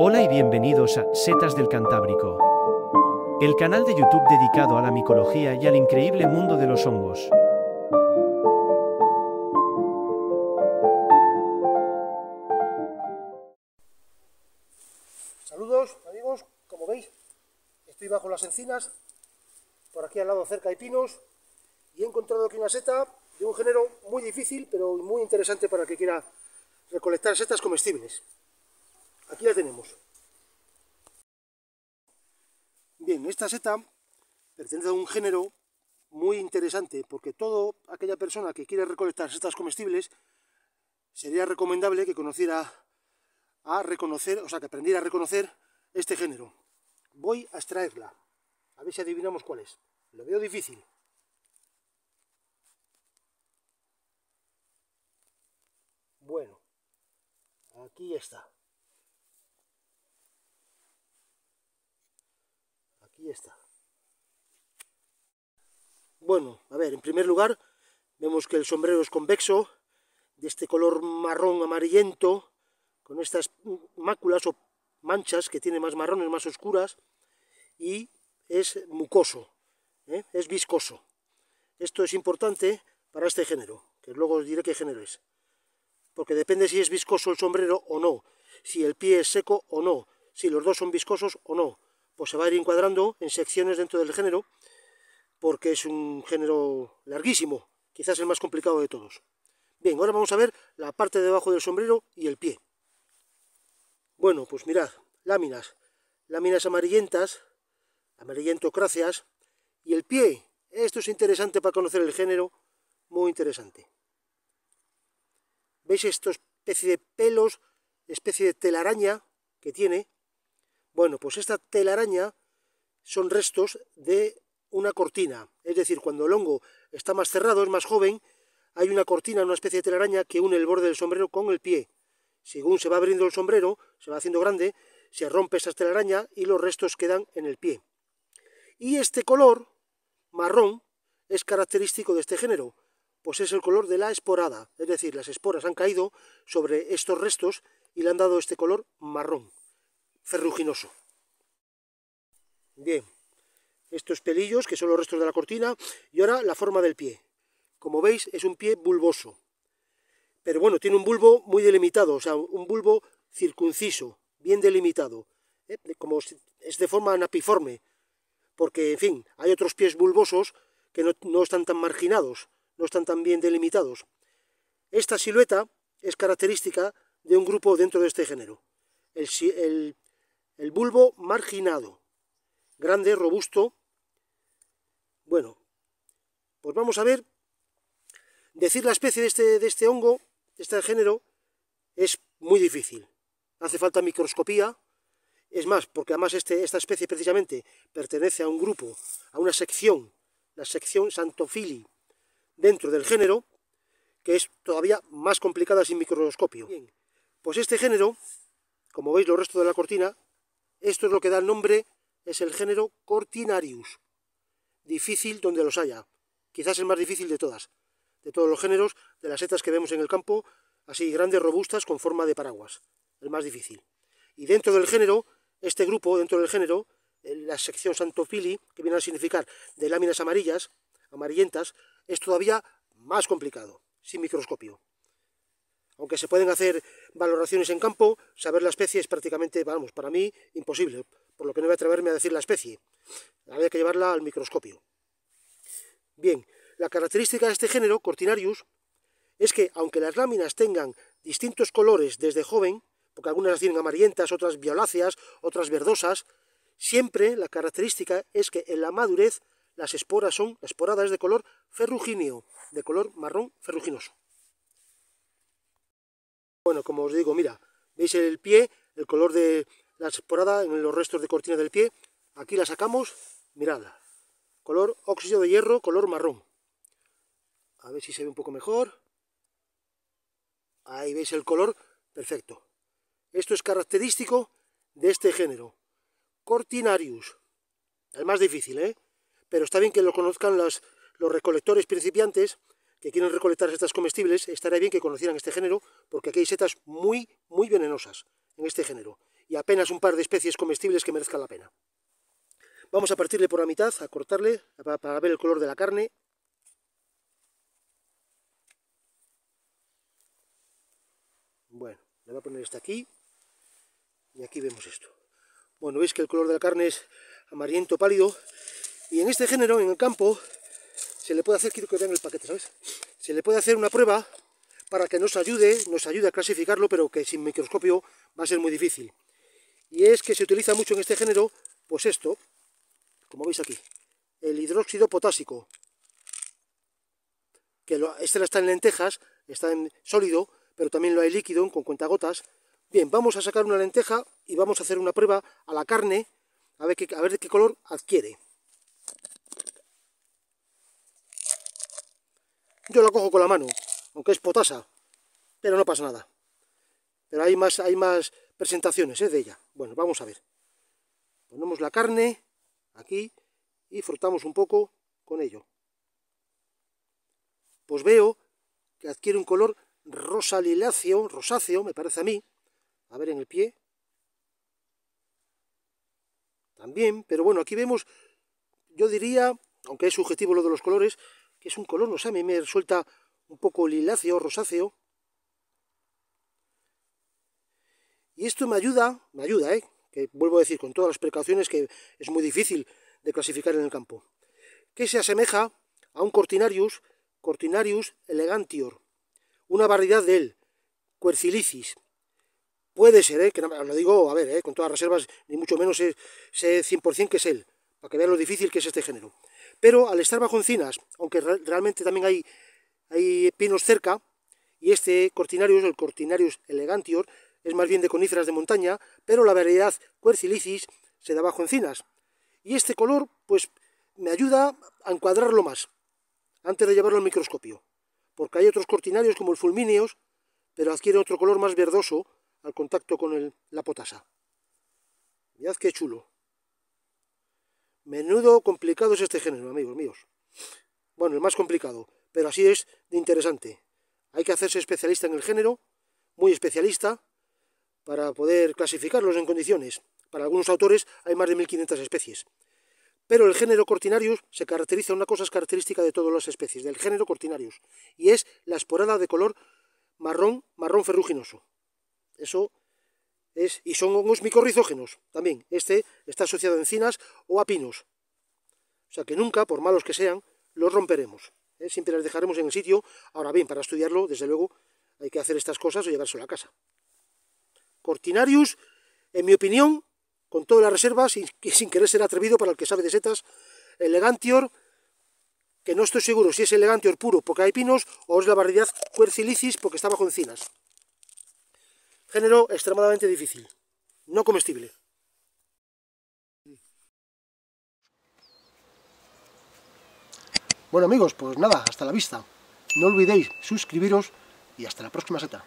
Hola y bienvenidos a Setas del Cantábrico, el canal de YouTube dedicado a la micología y al increíble mundo de los hongos. Saludos amigos, como veis, estoy bajo las encinas, por aquí al lado cerca hay pinos, y he encontrado aquí una seta de un género muy difícil, pero muy interesante para el que quiera recolectar setas comestibles. Aquí la tenemos. Bien, esta seta pertenece a un género muy interesante, porque toda aquella persona que quiera recolectar setas comestibles, sería recomendable que conociera a reconocer, o sea, que aprendiera a reconocer este género. Voy a extraerla. A ver si adivinamos cuál es. Lo veo difícil. Bueno, aquí está. y está. Bueno, a ver, en primer lugar, vemos que el sombrero es convexo, de este color marrón amarillento, con estas máculas o manchas que tiene más marrones, más oscuras, y es mucoso, ¿eh? es viscoso. Esto es importante para este género, que luego os diré qué género es. Porque depende si es viscoso el sombrero o no, si el pie es seco o no, si los dos son viscosos o no pues se va a ir encuadrando en secciones dentro del género, porque es un género larguísimo, quizás el más complicado de todos. Bien, ahora vamos a ver la parte debajo del sombrero y el pie. Bueno, pues mirad, láminas, láminas amarillentas, amarillentocráceas, y el pie, esto es interesante para conocer el género, muy interesante. ¿Veis esta especie de pelos, especie de telaraña que tiene? Bueno, pues esta telaraña son restos de una cortina. Es decir, cuando el hongo está más cerrado, es más joven, hay una cortina, una especie de telaraña que une el borde del sombrero con el pie. Según se va abriendo el sombrero, se va haciendo grande, se rompe esa telaraña y los restos quedan en el pie. Y este color marrón es característico de este género, pues es el color de la esporada, es decir, las esporas han caído sobre estos restos y le han dado este color marrón ferruginoso. Bien, estos pelillos, que son los restos de la cortina, y ahora la forma del pie. Como veis, es un pie bulboso. Pero bueno, tiene un bulbo muy delimitado, o sea, un bulbo circunciso, bien delimitado, ¿eh? como es de forma napiforme, porque, en fin, hay otros pies bulbosos que no, están tan marginados, no están tan bien delimitados. Esta silueta es característica de un grupo dentro de este género. El, el, el bulbo marginado, grande, robusto. Bueno, pues vamos a ver. Decir la especie este, de este, hongo, de este género, es muy difícil. Hace falta microscopía. Es más, porque además este, esta especie precisamente pertenece a un grupo, a una sección, la sección Santofili, dentro del género, que es todavía más complicada sin microscopio. pues este género, como veis, lo resto de la cortina esto es lo que da el nombre, es el género Cortinarius. Difícil donde los haya. Quizás el más difícil de todas. De todos los géneros, de las setas que vemos en el campo, así grandes, robustas, con forma de paraguas. El más difícil. Y dentro del género, este grupo, dentro del género, la sección Santopili, que viene a significar de láminas amarillas, amarillentas, es todavía más complicado, sin microscopio. Aunque se pueden hacer valoraciones en campo, saber la especie es prácticamente, vamos, para mí imposible, por lo que no voy a atreverme a decir la especie. Habría que llevarla al microscopio. Bien, la característica de este género, Cortinarius, es que aunque las láminas tengan distintos colores desde joven, porque algunas las tienen amarillentas, otras violáceas, otras verdosas, siempre la característica es que en la madurez las esporas son, esporadas de color ferrugíneo, de color marrón ferruginoso. Bueno, como os digo, mira, veis el pie, el color de la esporada en los restos de cortina del pie. Aquí la sacamos, miradla, color óxido de hierro, color marrón. A ver si se ve un poco mejor. Ahí veis el color, perfecto. Esto es característico de este género. Cortinarius. El más difícil, ¿eh? Pero está bien que lo conozcan los recolectores principiantes, que quieren recolectar setas comestibles, estaría bien que conocieran este género, porque aquí hay setas muy, muy venenosas en este género, y apenas un par de especies comestibles que merezcan la pena. Vamos a partirle por la mitad, a cortarle, para ver el color de la carne. Bueno, le voy a poner esta aquí, y aquí vemos esto. Bueno, veis que el color de la carne es amarillento pálido, y en este género, en el campo, se le puede hacer, que vean el paquete, ¿sabes? Se le puede hacer una prueba para que nos ayude, nos ayude a clasificarlo, pero que sin microscopio va a ser muy difícil. Y es que se utiliza mucho en este género, pues esto, como veis aquí, el hidróxido potásico, que este está en lentejas, está en sólido, pero también lo hay líquido, con cuentagotas. Bien, vamos a sacar una lenteja y vamos a hacer una prueba a la carne, a ver, a ver de qué color adquiere. Yo la cojo con la mano, aunque es potasa, pero no pasa nada. Pero hay más, hay más presentaciones ¿eh? de ella. Bueno, vamos a ver. Ponemos la carne aquí y frotamos un poco con ello. Pues veo que adquiere un color rosaliláceo, rosáceo, me parece a mí. A ver en el pie. También, pero bueno, aquí vemos, yo diría, aunque es subjetivo lo de los colores, es un color, no sé, a mí me suelta un poco liláceo, rosáceo. Y esto me ayuda, me ayuda, ¿eh? que vuelvo a decir con todas las precauciones que es muy difícil de clasificar en el campo, que se asemeja a un Cortinarius, Cortinarius elegantior, una variedad de él, Quercilicis. Puede ser, ¿eh? que no, lo digo, a ver, ¿eh? con todas las reservas, ni mucho menos sé, 100% que es él, para que vean lo difícil que es este género. Pero al estar bajo encinas, aunque realmente también hay, hay pinos cerca, y este cortinarius, el cortinarius elegantior, es más bien de coníferas de montaña, pero la variedad quercilicis se da bajo encinas. Y este color, pues, me ayuda a encuadrarlo más, antes de llevarlo al microscopio. Porque hay otros cortinarios como el fulminios, pero adquiere otro color más verdoso al contacto con la potasa. Mirad qué chulo. Menudo complicado es este género, amigos míos. Bueno, el más complicado, pero así es de interesante. Hay que hacerse especialista en el género, muy especialista, para poder clasificarlos en condiciones. Para algunos autores hay más de 1500 especies. Pero el género Cortinarius se caracteriza, una cosa es característica de todas las especies, del género Cortinarius, y es la esporada de color marrón, marrón ferruginoso. Eso y son hongos micorrizógenos también. Este está asociado a encinas o a pinos. O sea que nunca, por malos que sean, los romperemos. ¿eh? Siempre las dejaremos en el sitio. Ahora bien, para estudiarlo, desde luego, hay que hacer estas cosas o llevárselo a casa. Cortinarius, en mi opinión, con todas las reservas, y sin querer ser atrevido para el que sabe de setas, Elegantior, que no estoy seguro si es Elegantior puro porque hay pinos, o es la variedad Quercilicis porque está bajo encinas. Género extremadamente difícil, no comestible. Bueno amigos, pues nada, hasta la vista. No olvidéis suscribiros y hasta la próxima seta.